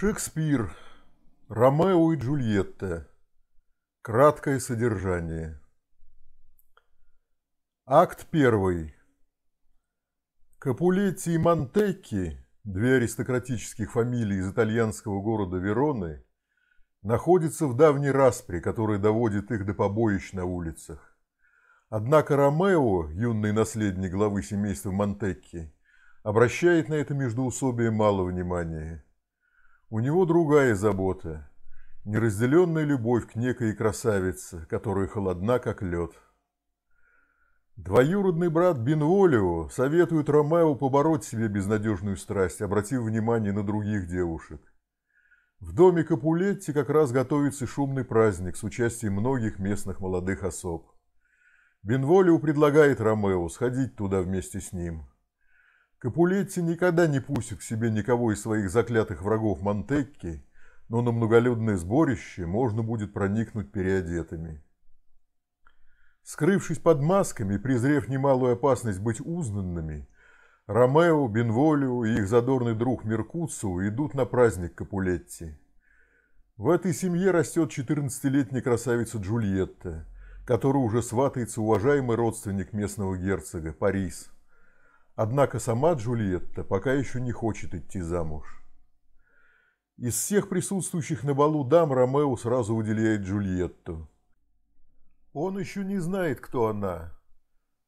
Шекспир. Ромео и Джульетта. Краткое содержание. Акт первый. Капулетти и Монтекки, две аристократических фамилии из итальянского города Вероны, находятся в давней распре, которая доводит их до побоищ на улицах. Однако Ромео, юный наследник главы семейства Монтекки, обращает на это междоусобие мало внимания – у него другая забота. Неразделенная любовь к некой красавице, которая холодна, как лед. Двоюродный брат Бенволио советует Ромео побороть себе безнадежную страсть, обратив внимание на других девушек. В доме Капулетти как раз готовится шумный праздник с участием многих местных молодых особ. Бенволио предлагает Ромео сходить туда вместе с ним – Капулетти никогда не пустит к себе никого из своих заклятых врагов Монтекки, но на многолюдное сборище можно будет проникнуть переодетыми. Скрывшись под масками и презрев немалую опасность быть узнанными, Ромео, Бенволио и их задорный друг Меркуцио идут на праздник Капулетти. В этой семье растет 14-летняя красавица Джульетта, которая уже сватается уважаемый родственник местного герцога, Парис. Однако сама Джульетта пока еще не хочет идти замуж. Из всех присутствующих на балу дам Ромео сразу выделяет Джульетту. Он еще не знает, кто она.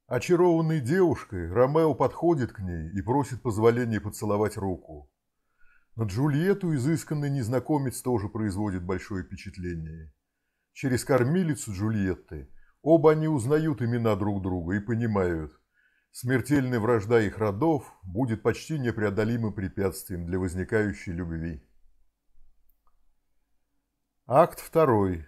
Очарованной девушкой, Ромео подходит к ней и просит позволения поцеловать руку. На Джульетту изысканный незнакомец тоже производит большое впечатление. Через кормилицу Джульетты оба они узнают имена друг друга и понимают, Смертельная вражда их родов будет почти непреодолимым препятствием для возникающей любви. Акт второй.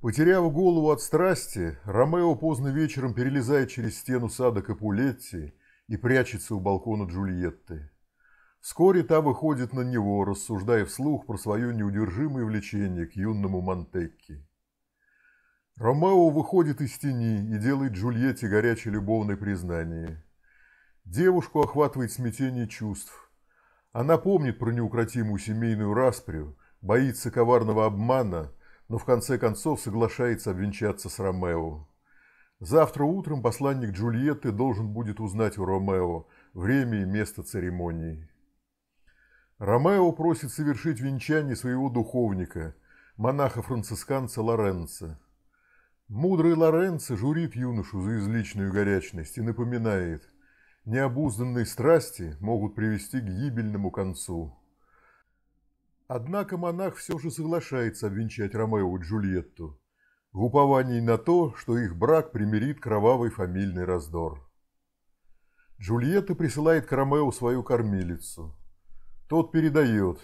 Потеряв голову от страсти, Ромео поздно вечером перелезает через стену сада Капулетти и прячется у балкона Джульетты. Вскоре та выходит на него, рассуждая вслух про свое неудержимое влечение к юному Монтекке. Ромео выходит из тени и делает Джульетте горячее любовное признание. Девушку охватывает смятение чувств. Она помнит про неукротимую семейную расприю, боится коварного обмана, но в конце концов соглашается обвенчаться с Ромео. Завтра утром посланник Джульетты должен будет узнать у Ромео время и место церемонии. Ромео просит совершить венчание своего духовника, монаха-францисканца Лоренца. Мудрый Лоренцо журит юношу за изличную горячность и напоминает, необузданные страсти могут привести к гибельному концу. Однако монах все же соглашается обвенчать Ромео и Джульетту, в уповании на то, что их брак примирит кровавый фамильный раздор. Джульетта присылает к Ромео свою кормилицу. Тот передает,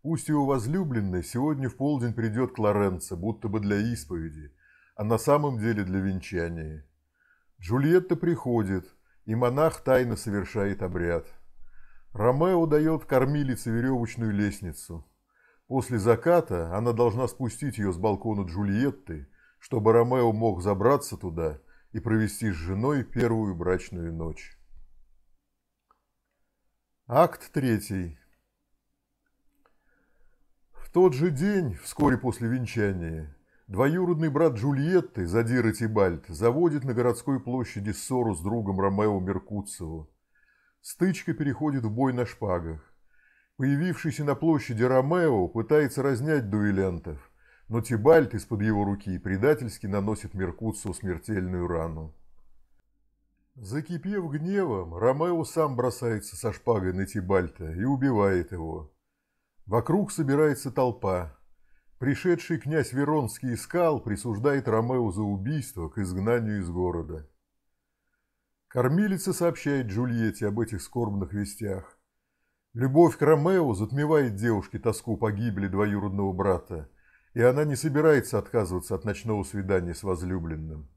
пусть его возлюбленный сегодня в полдень придет к Лоренцо, будто бы для исповеди, а на самом деле для венчания. Джульетта приходит, и монах тайно совершает обряд. Ромео дает кормилице веревочную лестницу. После заката она должна спустить ее с балкона Джульетты, чтобы Ромео мог забраться туда и провести с женой первую брачную ночь. Акт третий. В тот же день, вскоре после венчания, Двоюродный брат Джульетты, Задира Тибальт, заводит на городской площади ссору с другом Ромео Меркуцио. Стычка переходит в бой на шпагах. Появившийся на площади Ромео пытается разнять дуэлянтов, но Тибальт из-под его руки предательски наносит Меркуцеву смертельную рану. Закипев гневом, Ромео сам бросается со шпагой на Тибальта и убивает его. Вокруг собирается толпа, Пришедший князь Веронский искал, присуждает Ромео за убийство к изгнанию из города. Кормилица сообщает Джульетте об этих скорбных вестях. Любовь к Ромео затмевает девушке тоску погибли двоюродного брата, и она не собирается отказываться от ночного свидания с возлюбленным.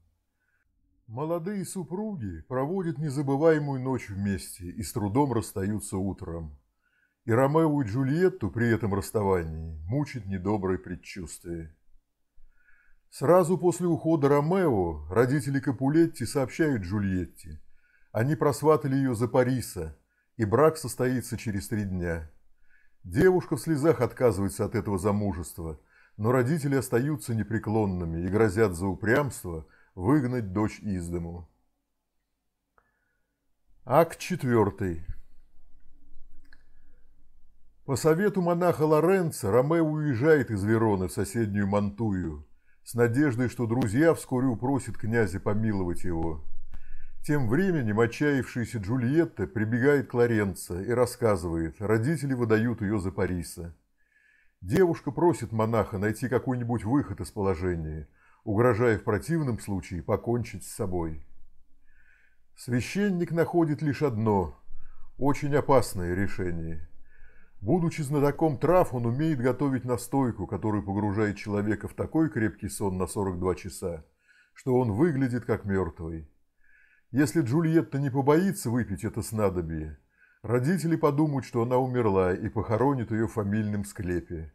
Молодые супруги проводят незабываемую ночь вместе и с трудом расстаются утром. И Ромео и Джульетту при этом расставании мучит недоброе предчувствие. Сразу после ухода Ромео родители Капулетти сообщают Джульетте. Они просватали ее за Париса, и брак состоится через три дня. Девушка в слезах отказывается от этого замужества, но родители остаются непреклонными и грозят за упрямство выгнать дочь из дому. Акт четвертый. По совету монаха Лоренца Ромео уезжает из Вероны в соседнюю Монтую с надеждой, что друзья вскоре упросят князя помиловать его. Тем временем отчаявшаяся Джульетта прибегает к Лоренцо и рассказывает, родители выдают ее за Париса. Девушка просит монаха найти какой-нибудь выход из положения, угрожая в противном случае покончить с собой. Священник находит лишь одно – очень опасное решение – Будучи знатоком трав, он умеет готовить настойку, которую погружает человека в такой крепкий сон на 42 часа, что он выглядит как мертвый. Если Джульетта не побоится выпить это снадобье, родители подумают, что она умерла и похоронят ее в фамильном склепе.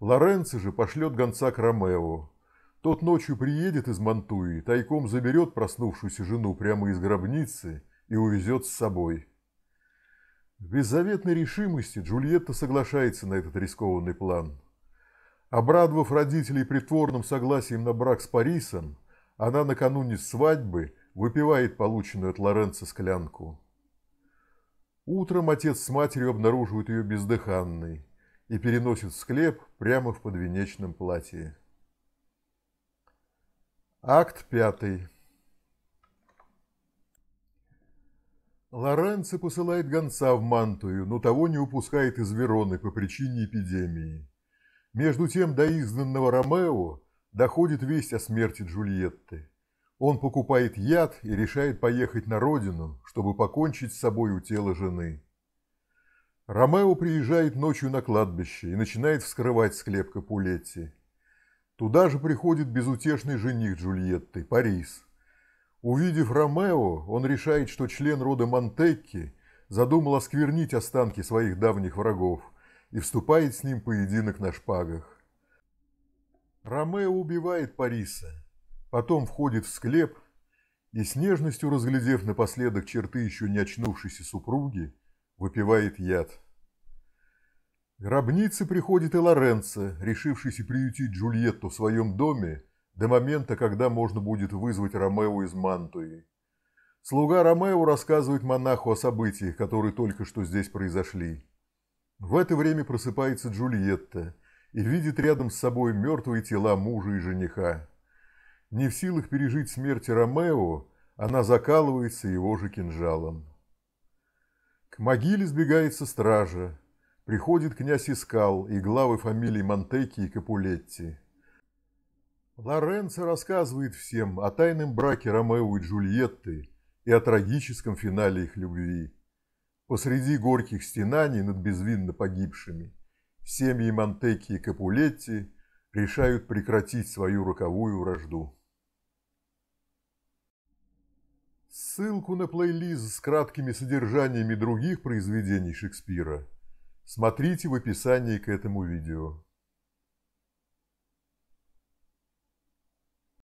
Лоренцо же пошлет гонца к Ромео. Тот ночью приедет из Мантуи, тайком заберет проснувшуюся жену прямо из гробницы и увезет с собой. В беззаветной решимости Джульетта соглашается на этот рискованный план. Обрадовав родителей притворным согласием на брак с Парисом, она накануне свадьбы выпивает полученную от Лоренцо склянку. Утром отец с матерью обнаруживают ее бездыханной и переносят в склеп прямо в подвенечном платье. Акт пятый. Лоренцо посылает гонца в Мантую, но того не упускает из Вероны по причине эпидемии. Между тем до изгнанного Ромео доходит весть о смерти Джульетты. Он покупает яд и решает поехать на родину, чтобы покончить с собой у тела жены. Ромео приезжает ночью на кладбище и начинает вскрывать склеп Капулетти. Туда же приходит безутешный жених Джульетты, Парис. Увидев Ромео, он решает, что член рода Монтекки задумал осквернить останки своих давних врагов и вступает с ним поединок на шпагах. Ромео убивает Париса, потом входит в склеп и, с нежностью разглядев напоследок черты еще не очнувшейся супруги, выпивает яд. К гробнице приходит и Лоренцо, решившийся приютить Джульетту в своем доме до момента, когда можно будет вызвать Ромео из Мантуи. Слуга Ромео рассказывает монаху о событиях, которые только что здесь произошли. В это время просыпается Джульетта и видит рядом с собой мертвые тела мужа и жениха. Не в силах пережить смерти Ромео, она закалывается его же кинжалом. К могиле сбегается стража. Приходит князь Искал и главы фамилий Монтеки и Капулетти. Лоренцо рассказывает всем о тайном браке Ромео и Джульетты и о трагическом финале их любви. Посреди горьких стенаний над безвинно погибшими семьи Монтеки и Капулетти решают прекратить свою роковую вражду. Ссылку на плейлист с краткими содержаниями других произведений Шекспира смотрите в описании к этому видео.